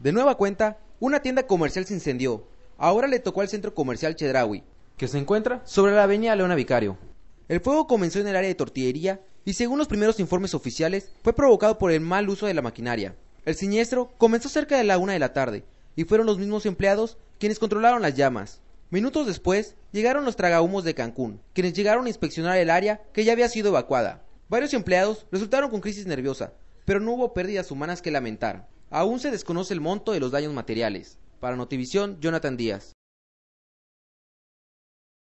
De nueva cuenta, una tienda comercial se incendió. Ahora le tocó al centro comercial Chedraui, que se encuentra sobre la avenida Leona Vicario. El fuego comenzó en el área de tortillería y según los primeros informes oficiales fue provocado por el mal uso de la maquinaria. El siniestro comenzó cerca de la una de la tarde y fueron los mismos empleados quienes controlaron las llamas. Minutos después llegaron los tragahumos de Cancún, quienes llegaron a inspeccionar el área que ya había sido evacuada. Varios empleados resultaron con crisis nerviosa, pero no hubo pérdidas humanas que lamentar. Aún se desconoce el monto de los daños materiales. Para Notivisión, Jonathan Díaz.